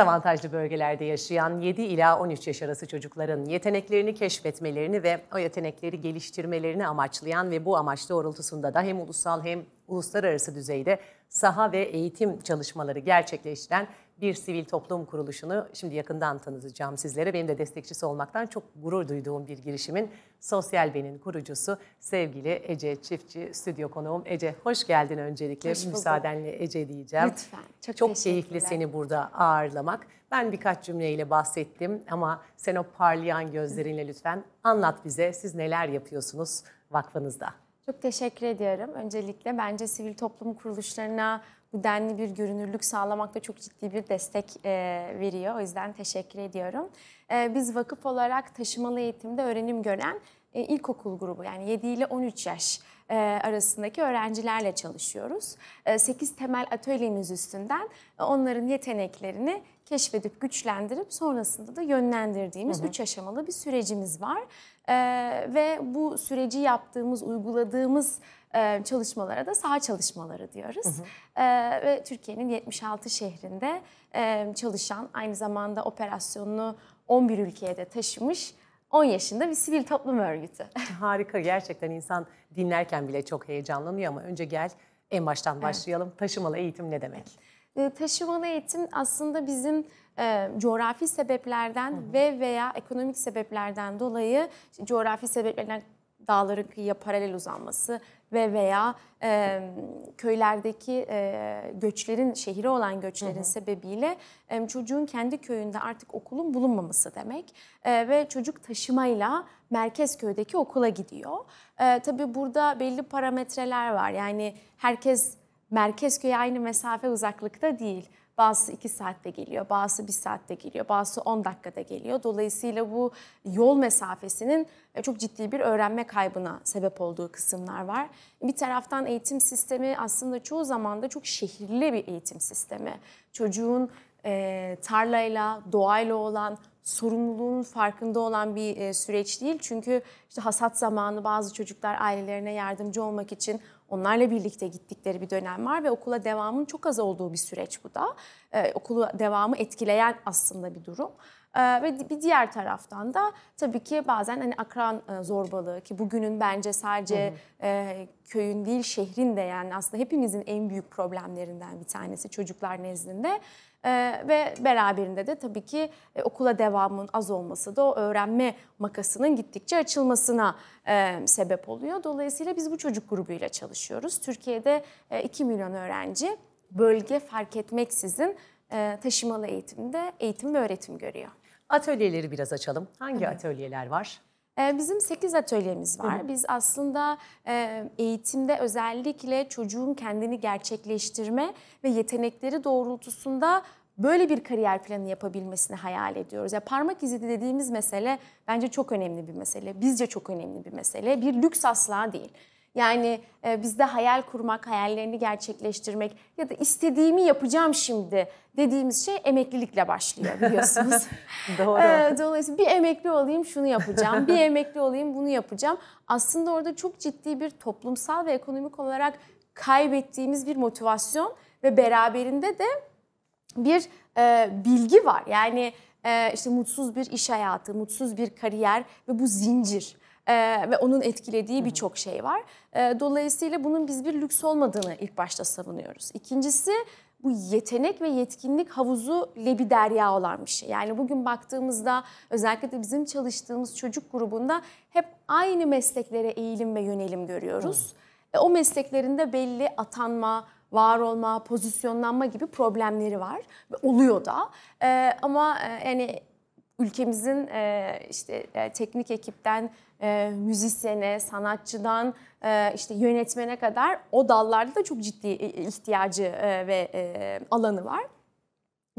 Avantajlı bölgelerde yaşayan 7 ila 13 yaş arası çocukların yeteneklerini keşfetmelerini ve o yetenekleri geliştirmelerini amaçlayan ve bu amaç doğrultusunda da hem ulusal hem uluslararası düzeyde saha ve eğitim çalışmaları gerçekleştiren bir sivil toplum kuruluşunu şimdi yakından tanıtacağım sizlere. Benim de destekçisi olmaktan çok gurur duyduğum bir girişimin Sosyal Ben'in kurucusu sevgili Ece Çiftçi stüdyo konuğum. Ece hoş geldin öncelikle. Hoş Müsaadenle Ece diyeceğim. Lütfen. Çok, çok keyifli seni burada ağırlamak. Ben birkaç cümleyle bahsettim ama sen o parlayan gözlerinle lütfen anlat bize siz neler yapıyorsunuz vakfınızda. Çok teşekkür ediyorum. Öncelikle bence sivil toplum kuruluşlarına bu denli bir görünürlük sağlamakta çok ciddi bir destek e, veriyor. O yüzden teşekkür ediyorum. E, biz vakıf olarak taşımalı eğitimde öğrenim gören e, ilkokul grubu yani 7 ile 13 yaş e, arasındaki öğrencilerle çalışıyoruz. E, 8 temel atölyemiz üstünden onların yeteneklerini keşfedip güçlendirip sonrasında da yönlendirdiğimiz hı hı. üç aşamalı bir sürecimiz var. E, ve bu süreci yaptığımız, uyguladığımız e, çalışmalara da sağ çalışmaları diyoruz. Hı hı. E, ve Türkiye'nin 76 şehrinde e, çalışan, aynı zamanda operasyonunu 11 ülkeye de taşımış 10 yaşında bir sivil toplum örgütü. Harika gerçekten insan dinlerken bile çok heyecanlanıyor ama önce gel en baştan başlayalım. Evet. Taşımalı eğitim ne demek? Evet. Ee, Taşımalı eğitim aslında bizim e, coğrafi sebeplerden hı hı. ve veya ekonomik sebeplerden dolayı coğrafi sebeplerden dağların kıyıya paralel uzanması ve veya e, köylerdeki e, göçlerin, şehire olan göçlerin hı hı. sebebiyle e, çocuğun kendi köyünde artık okulun bulunmaması demek. E, ve çocuk taşımayla merkez köydeki okula gidiyor. E, tabii burada belli parametreler var. Yani herkes merkez köye aynı mesafe uzaklıkta değil. Bazısı iki saatte geliyor, bazısı bir saatte geliyor, bazısı on dakikada geliyor. Dolayısıyla bu yol mesafesinin e, çok ciddi bir öğrenme kaybına sebep olduğu kısımlar var. Bir taraftan eğitim sistemi aslında çoğu zaman da çok şehirli bir eğitim sistemi. Çocuğun e, tarlayla, doğayla olan sorumluluğun farkında olan bir e, süreç değil. Çünkü işte hasat zamanı bazı çocuklar ailelerine yardımcı olmak için Onlarla birlikte gittikleri bir dönem var ve okula devamın çok az olduğu bir süreç bu da. Ee, okulu devamı etkileyen aslında bir durum. Ee, ve bir diğer taraftan da tabii ki bazen hani akran e, zorbalığı ki bugünün bence sadece E, köyün değil şehrin de yani aslında hepimizin en büyük problemlerinden bir tanesi çocuklar nezdinde. E, ve beraberinde de tabii ki e, okula devamının az olması da o öğrenme makasının gittikçe açılmasına e, sebep oluyor. Dolayısıyla biz bu çocuk grubuyla çalışıyoruz. Türkiye'de e, 2 milyon öğrenci bölge fark etmeksizin e, taşımalı eğitimde eğitim ve öğretim görüyor. Atölyeleri biraz açalım. Hangi Tabii. atölyeler var? Ee, bizim 8 atölyemiz var. Hı hı. Biz aslında e, eğitimde özellikle çocuğun kendini gerçekleştirme ve yetenekleri doğrultusunda böyle bir kariyer planı yapabilmesini hayal ediyoruz. Ya parmak izi dediğimiz mesele bence çok önemli bir mesele. Bizce çok önemli bir mesele. Bir lüks asla değil. Yani e, bizde hayal kurmak, hayallerini gerçekleştirmek ya da istediğimi yapacağım şimdi dediğimiz şey emeklilikle başlıyor biliyorsunuz. Doğru. E, dolayısıyla bir emekli olayım şunu yapacağım, bir emekli olayım bunu yapacağım. Aslında orada çok ciddi bir toplumsal ve ekonomik olarak kaybettiğimiz bir motivasyon ve beraberinde de bir e, bilgi var. Yani e, işte mutsuz bir iş hayatı, mutsuz bir kariyer ve bu zincir e, ve onun etkilediği birçok şey var. E, dolayısıyla bunun biz bir lüks olmadığını ilk başta savunuyoruz. İkincisi bu yetenek ve yetkinlik havuzu lebi derya olan bir şey. Yani bugün baktığımızda özellikle de bizim çalıştığımız çocuk grubunda hep aynı mesleklere eğilim ve yönelim görüyoruz. E, o mesleklerinde belli atanma, var olma, pozisyonlanma gibi problemleri var. Oluyor da. Ee, e, ama yani ülkemizin e, işte e, teknik ekipten e, müzisyene, sanatçıdan e, işte yönetmene kadar o dallarda da çok ciddi e, ihtiyacı e, ve e, alanı var.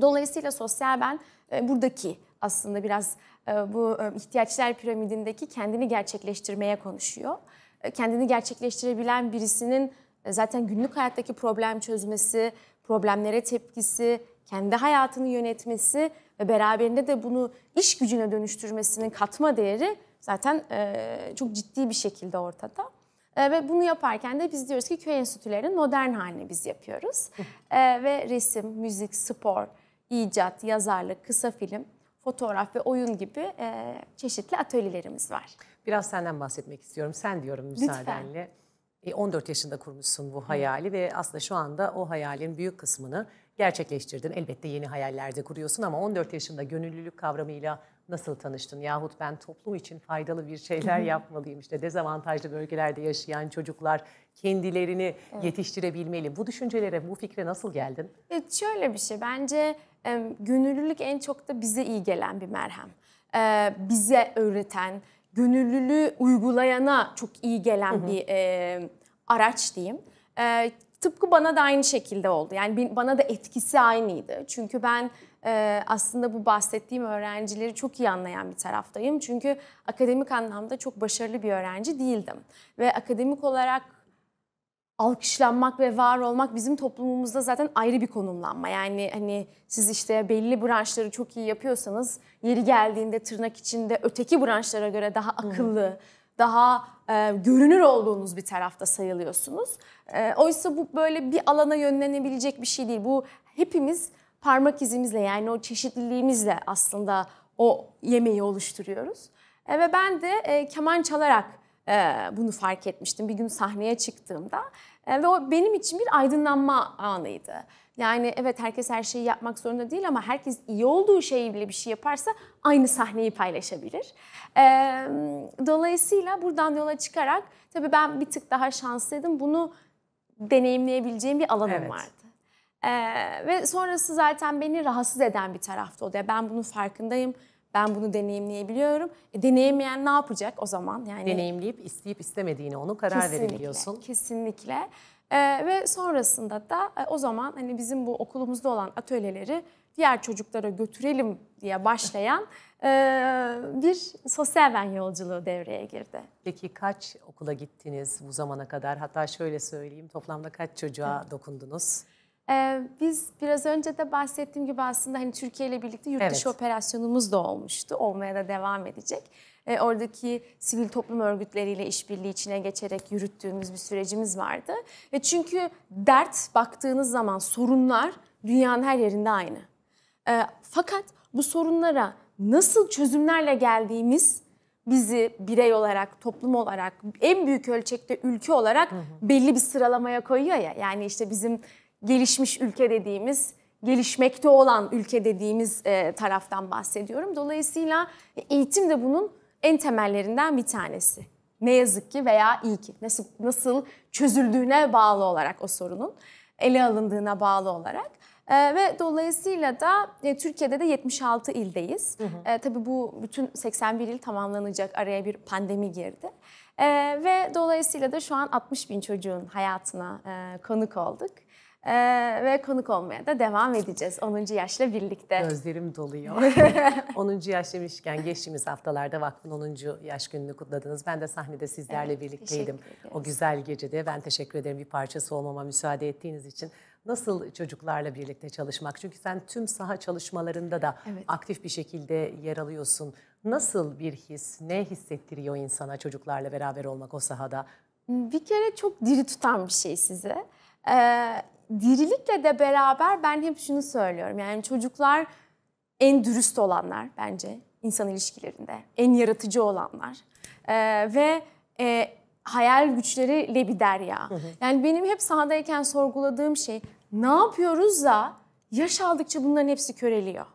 Dolayısıyla sosyal ben e, buradaki aslında biraz e, bu e, ihtiyaçlar piramidindeki kendini gerçekleştirmeye konuşuyor. E, kendini gerçekleştirebilen birisinin e, zaten günlük hayattaki problem çözmesi, problemlere tepkisi, kendi hayatını yönetmesi ve beraberinde de bunu iş gücüne dönüştürmesinin katma değeri zaten e, çok ciddi bir şekilde ortada. E, ve bunu yaparken de biz diyoruz ki köy enstitülerinin modern halini biz yapıyoruz. e, ve resim, müzik, spor, icat, yazarlık, kısa film, fotoğraf ve oyun gibi e, çeşitli atölyelerimiz var. Biraz senden bahsetmek istiyorum. Sen diyorum müsaadenle. Lütfen. E, 14 yaşında kurmuşsun bu hayali Hı. ve aslında şu anda o hayalin büyük kısmını gerçekleştirdin. Elbette yeni hayallerde kuruyorsun ama 14 yaşında gönüllülük kavramıyla nasıl tanıştın? Yahut ben toplum için faydalı bir şeyler yapmalıyım. İşte dezavantajlı bölgelerde yaşayan çocuklar kendilerini evet. yetiştirebilmeli. Bu düşüncelere, bu fikre nasıl geldin? Evet, şöyle bir şey. Bence gönüllülük en çok da bize iyi gelen bir merhem. E, bize öğreten, gönüllülüğü uygulayana çok iyi gelen hı hı. bir e, araç diyeyim. E, Tıpkı bana da aynı şekilde oldu. Yani bana da etkisi aynıydı. Çünkü ben e, aslında bu bahsettiğim öğrencileri çok iyi anlayan bir taraftayım. Çünkü akademik anlamda çok başarılı bir öğrenci değildim. Ve akademik olarak alkışlanmak ve var olmak bizim toplumumuzda zaten ayrı bir konumlanma. Yani hani siz işte belli branşları çok iyi yapıyorsanız yeri geldiğinde tırnak içinde öteki branşlara göre daha akıllı, hmm daha e, görünür olduğunuz bir tarafta sayılıyorsunuz. E, oysa bu böyle bir alana yönlenebilecek bir şey değil. Bu hepimiz parmak izimizle yani o çeşitliliğimizle aslında o yemeği oluşturuyoruz. E, ve ben de e, keman çalarak e, bunu fark etmiştim bir gün sahneye çıktığımda. E, ve o benim için bir aydınlanma anıydı. Yani evet herkes her şeyi yapmak zorunda değil ama herkes iyi olduğu şeyi bile bir şey yaparsa aynı sahneyi paylaşabilir. Ee, dolayısıyla buradan yola çıkarak tabii ben bir tık daha şanslıydım. Bunu deneyimleyebileceğim bir alanım evet. vardı. Ee, ve sonrası zaten beni rahatsız eden bir tarafta oldu. Yani ben bunun farkındayım. Ben bunu deneyimleyebiliyorum. E, deneyemeyen ne yapacak o zaman? Yani deneyimleyip isteyip istemediğini onu karar kesinlikle, verebiliyorsun. Kesinlikle. E, ve sonrasında da e, o zaman hani bizim bu okulumuzda olan atölyeleri diğer çocuklara götürelim diye başlayan e, bir sosyal ben yolculuğu devreye girdi. Peki kaç okula gittiniz bu zamana kadar? Hatta şöyle söyleyeyim toplamda kaç çocuğa dokundunuz? Ee, biz biraz önce de bahsettiğim gibi aslında hani Türkiye ile birlikte yurt dışı evet. operasyonumuz da olmuştu. Olmaya da devam edecek. Ee, oradaki sivil toplum örgütleriyle işbirliği içine geçerek yürüttüğümüz bir sürecimiz vardı. E çünkü dert baktığınız zaman sorunlar dünyanın her yerinde aynı. E, fakat bu sorunlara nasıl çözümlerle geldiğimiz bizi birey olarak, toplum olarak, en büyük ölçekte ülke olarak belli bir sıralamaya koyuyor ya. Yani işte bizim gelişmiş ülke dediğimiz gelişmekte olan ülke dediğimiz e, taraftan bahsediyorum. Dolayısıyla eğitim de bunun en temellerinden bir tanesi. Ne yazık ki veya iyi ki nasıl nasıl çözüldüğüne bağlı olarak o sorunun ele alındığına bağlı olarak e, ve dolayısıyla da e, Türkiye'de de 76 ildeyiz. Hı hı. E, tabii bu bütün 81 il tamamlanacak araya bir pandemi girdi. E, ve dolayısıyla da şu an 60 bin çocuğun hayatına e, konuk olduk. Ee, ve konuk olmaya da devam edeceğiz 10. yaşla birlikte. Gözlerim doluyor. 10. yaş demişken geçtiğimiz haftalarda Vakfın 10. yaş gününü kutladınız. Ben de sahnede sizlerle evet, birlikteydim o güzel gecede. Ben teşekkür ederim bir parçası olmama müsaade ettiğiniz için. Nasıl çocuklarla birlikte çalışmak? Çünkü sen tüm saha çalışmalarında da evet. aktif bir şekilde yer alıyorsun. Nasıl bir his, ne hissettiriyor insana çocuklarla beraber olmak o sahada? Bir kere çok diri tutan bir şey size. Ee, dirilikle de beraber ben hep şunu söylüyorum. Yani çocuklar en dürüst olanlar bence insan ilişkilerinde. En yaratıcı olanlar. Ee, ve e, hayal güçleri lebiderya. Hı hı. Yani benim hep sahadayken sorguladığım şey ne yapıyoruz da yaş aldıkça bunların hepsi köreliyor.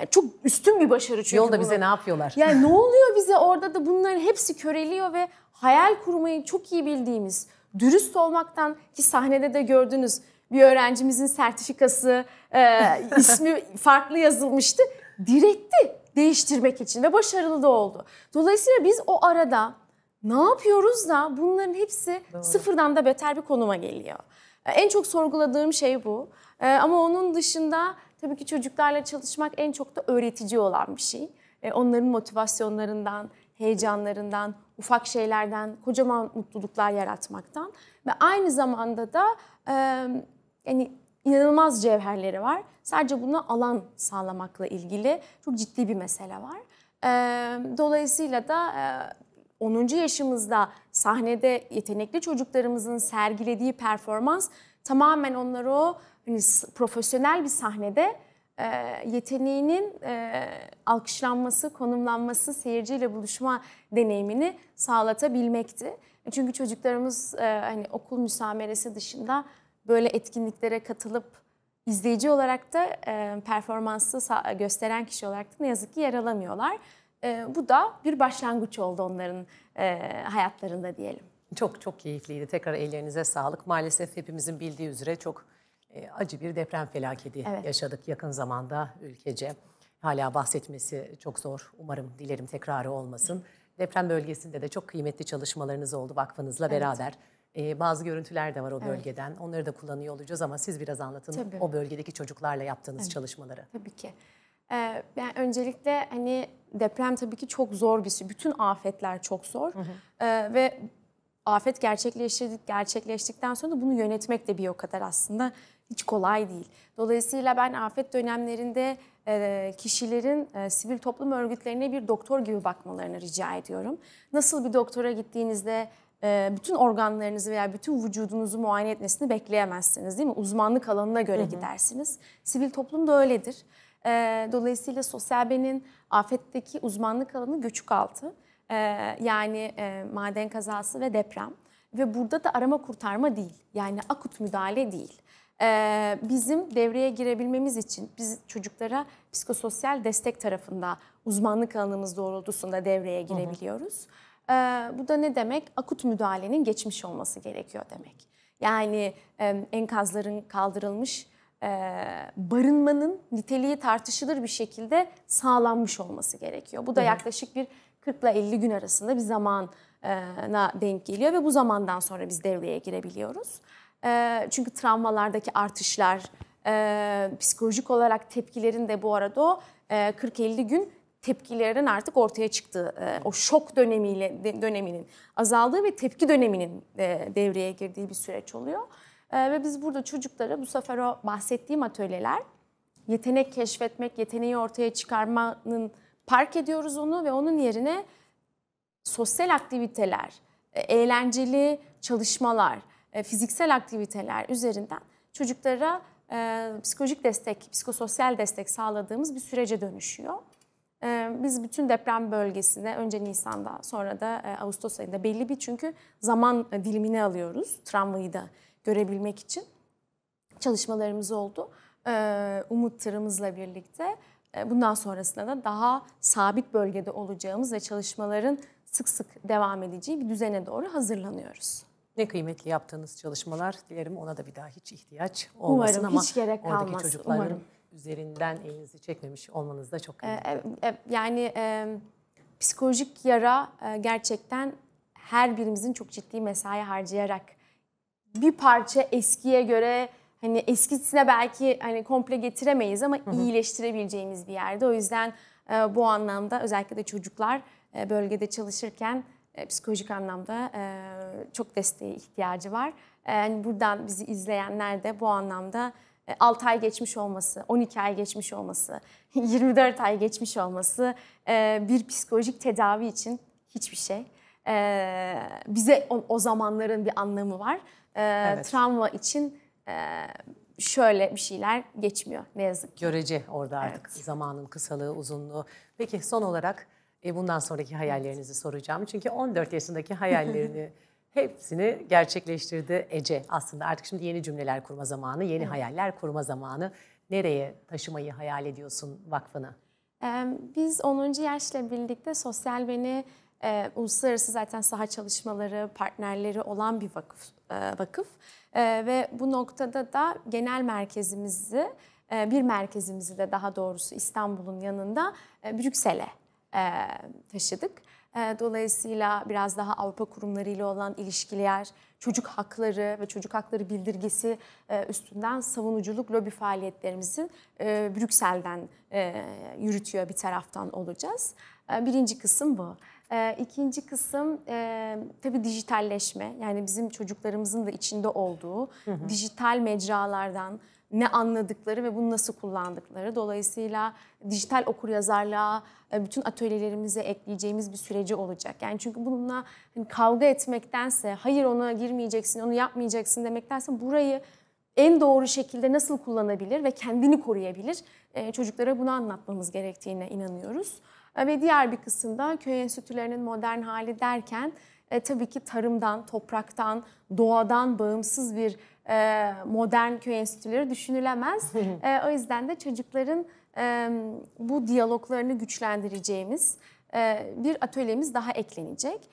Yani çok üstün bir başarı çünkü. Yolda bunu. bize ne yapıyorlar? Yani ne oluyor bize orada da bunların hepsi köreliyor ve hayal kurmayı çok iyi bildiğimiz, dürüst olmaktan ki sahnede de gördünüz bir öğrencimizin sertifikası e, ismi farklı yazılmıştı. Diretti değiştirmek için ve başarılı da oldu. Dolayısıyla biz o arada ne yapıyoruz da bunların hepsi Doğru. sıfırdan da beter bir konuma geliyor. E, en çok sorguladığım şey bu. E, ama onun dışında tabii ki çocuklarla çalışmak en çok da öğretici olan bir şey. E, onların motivasyonlarından, heyecanlarından, ufak şeylerden, kocaman mutluluklar yaratmaktan ve aynı zamanda da yani inanılmaz cevherleri var. Sadece buna alan sağlamakla ilgili çok ciddi bir mesele var. dolayısıyla da e, 10. yaşımızda sahnede yetenekli çocuklarımızın sergilediği performans tamamen onları o hani, profesyonel bir sahnede e, yeteneğinin alkışlanması, konumlanması, seyirciyle buluşma deneyimini sağlatabilmekti. Çünkü çocuklarımız hani okul müsameresi dışında böyle etkinliklere katılıp izleyici olarak da e, performansı gösteren kişi olarak da ne yazık ki yer alamıyorlar. E, bu da bir başlangıç oldu onların e, hayatlarında diyelim. Çok çok keyifliydi. Tekrar ellerinize sağlık. Maalesef hepimizin bildiği üzere çok e, acı bir deprem felaketi evet. yaşadık yakın zamanda ülkece. Hala bahsetmesi çok zor. Umarım dilerim tekrarı olmasın. Deprem bölgesinde de çok kıymetli çalışmalarınız oldu vakfınızla evet. beraber. Ee, bazı görüntüler de var o bölgeden. Onları da kullanıyor olacağız ama siz biraz anlatın Tabii. o bölgedeki çocuklarla yaptığınız evet. çalışmaları. Tabii ki. Ee, yani öncelikle hani deprem tabii ki çok zor bir şey. Bütün afetler çok zor. Hı hı. Ee, ve afet gerçekleştirdik, gerçekleştikten sonra da bunu yönetmek de bir o kadar aslında hiç kolay değil. Dolayısıyla ben afet dönemlerinde e, kişilerin e, sivil toplum örgütlerine bir doktor gibi bakmalarını rica ediyorum. Nasıl bir doktora gittiğinizde e, bütün organlarınızı veya bütün vücudunuzu muayene etmesini bekleyemezsiniz değil mi? Uzmanlık alanına göre hı hı. gidersiniz. Sivil toplum da öyledir. E, dolayısıyla sosyal benin afetteki uzmanlık alanı göçük altı. E, yani maden kazası ve deprem. Ve burada da arama kurtarma değil. Yani akut müdahale değil bizim devreye girebilmemiz için biz çocuklara psikososyal destek tarafında uzmanlık alanımız doğrultusunda devreye girebiliyoruz. Hı hı. E, bu da ne demek? Akut müdahalenin geçmiş olması gerekiyor demek. Yani e, enkazların kaldırılmış, e, barınmanın niteliği tartışılır bir şekilde sağlanmış olması gerekiyor. Bu da yaklaşık bir 40 ile 50 gün arasında bir zamana denk geliyor ve bu zamandan sonra biz devreye girebiliyoruz. E, çünkü travmalardaki artışlar, e, psikolojik olarak tepkilerin de bu arada o e, 40-50 gün tepkilerin artık ortaya çıktığı, e, o şok dönemiyle döneminin azaldığı ve tepki döneminin e, devreye girdiği bir süreç oluyor. E, ve biz burada çocuklara bu sefer o bahsettiğim atölyeler yetenek keşfetmek, yeteneği ortaya çıkarmanın park ediyoruz onu ve onun yerine sosyal aktiviteler, eğlenceli çalışmalar, fiziksel aktiviteler üzerinden çocuklara psikolojik destek, psikososyal destek sağladığımız bir sürece dönüşüyor. Biz bütün deprem bölgesine önce Nisan'da sonra da Ağustos ayında belli bir çünkü zaman dilimini alıyoruz tramvayı da görebilmek için çalışmalarımız oldu. Umut tırımızla birlikte bundan sonrasında da daha sabit bölgede olacağımız ve çalışmaların sık sık devam edeceği bir düzene doğru hazırlanıyoruz. Ne kıymetli yaptığınız çalışmalar. Dilerim ona da bir daha hiç ihtiyaç olmasın Umarım, ama hiç gerek oradaki kalmaz. çocukların Umarım üzerinden elinizi çekmemiş olmanız da çok önemli. Ee, yani psikolojik yara gerçekten her birimizin çok ciddi mesai harcayarak bir parça eskiye göre hani eskisine belki hani komple getiremeyiz ama hı hı. iyileştirebileceğimiz bir yerde. O yüzden bu anlamda özellikle de çocuklar bölgede çalışırken psikolojik anlamda çok desteğe ihtiyacı var. Yani buradan bizi izleyenler de bu anlamda 6 e, ay geçmiş olması, 12 ay geçmiş olması, 24 ay geçmiş olması e, bir psikolojik tedavi için hiçbir şey. E, bize o, zamanların bir anlamı var. Evet. Travma için şöyle bir şeyler geçmiyor ne yazık ki. Görece orada artık evet. zamanın kısalığı, uzunluğu. Peki son olarak bundan sonraki hayallerinizi evet. soracağım. Çünkü 14 yaşındaki hayallerini Hepsini gerçekleştirdi Ece aslında. Artık şimdi yeni cümleler kurma zamanı, yeni evet. hayaller kurma zamanı. Nereye taşımayı hayal ediyorsun vakfını? Biz 10. yaşla birlikte sosyal beni e, uluslararası zaten saha çalışmaları, partnerleri olan bir vakıf. E, vakıf. E, ve bu noktada da genel merkezimizi, e, bir merkezimizi de daha doğrusu İstanbul'un yanında e, Brüksel'e e, taşıdık. Ee, dolayısıyla biraz daha Avrupa kurumlarıyla olan ilişkiler, çocuk hakları ve çocuk hakları bildirgesi e, üstünden savunuculuk lobi faaliyetlerimizin e, Brüksel'den e, yürütüyor bir taraftan olacağız. Birinci kısım bu. İkinci kısım e, tabii dijitalleşme. Yani bizim çocuklarımızın da içinde olduğu hı hı. dijital mecralardan, ne anladıkları ve bunu nasıl kullandıkları. Dolayısıyla dijital okuryazarlığa e, bütün atölyelerimize ekleyeceğimiz bir süreci olacak. Yani çünkü bununla hani kavga etmektense, hayır ona girmeyeceksin, onu yapmayacaksın demektense burayı en doğru şekilde nasıl kullanabilir ve kendini koruyabilir e, çocuklara bunu anlatmamız gerektiğine inanıyoruz. E, ve diğer bir kısımda köy enstitülerinin modern hali derken e, tabii ki tarımdan, topraktan, doğadan bağımsız bir e, modern köy enstitüleri düşünülemez. E, o yüzden de çocukların e, bu diyaloglarını güçlendireceğimiz bir atölyemiz daha eklenecek.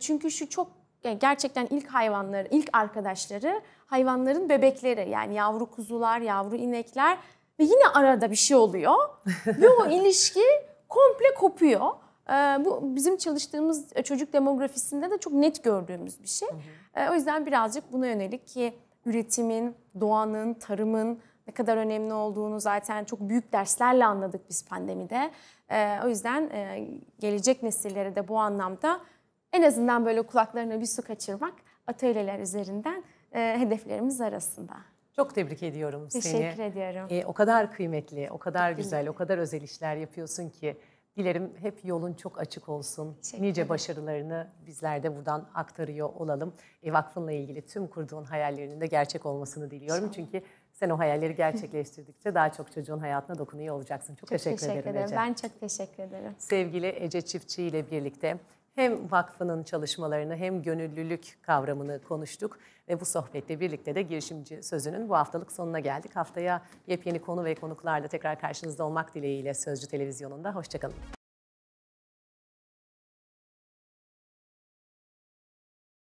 Çünkü şu çok yani gerçekten ilk hayvanları, ilk arkadaşları hayvanların bebekleri yani yavru kuzular, yavru inekler ve yine arada bir şey oluyor ve o ilişki komple kopuyor. Bu bizim çalıştığımız çocuk demografisinde de çok net gördüğümüz bir şey. O yüzden birazcık buna yönelik ki üretimin, doğanın, tarımın ne kadar önemli olduğunu zaten çok büyük derslerle anladık biz pandemide. Ee, o yüzden e, gelecek nesillere de bu anlamda en azından böyle kulaklarına bir su kaçırmak atölyeler üzerinden e, hedeflerimiz arasında. Çok tebrik ediyorum Teşekkür seni. Teşekkür ediyorum. E, o kadar kıymetli, o kadar güzel, o kadar özel işler yapıyorsun ki Dilerim hep yolun çok açık olsun. Nice başarılarını bizler de buradan aktarıyor olalım. E, vakfınla ilgili tüm kurduğun hayallerinin de gerçek olmasını diliyorum. Çünkü sen o hayalleri gerçekleştirdikçe daha çok çocuğun hayatına dokunuyor olacaksın. Çok, çok teşekkür, teşekkür ederim, ederim Ece. Ben çok teşekkür ederim. Sevgili Ece Çiftçi ile birlikte hem vakfının çalışmalarını hem gönüllülük kavramını konuştuk ve bu sohbette birlikte de girişimci sözünün bu haftalık sonuna geldik. Haftaya yepyeni konu ve konuklarla tekrar karşınızda olmak dileğiyle Sözcü Televizyonu'nda. Hoşçakalın.